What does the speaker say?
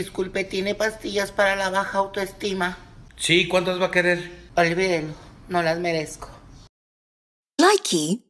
Disculpe, ¿tiene pastillas para la baja autoestima? Sí, ¿cuántas va a querer? Olvídelo, no las merezco. Likey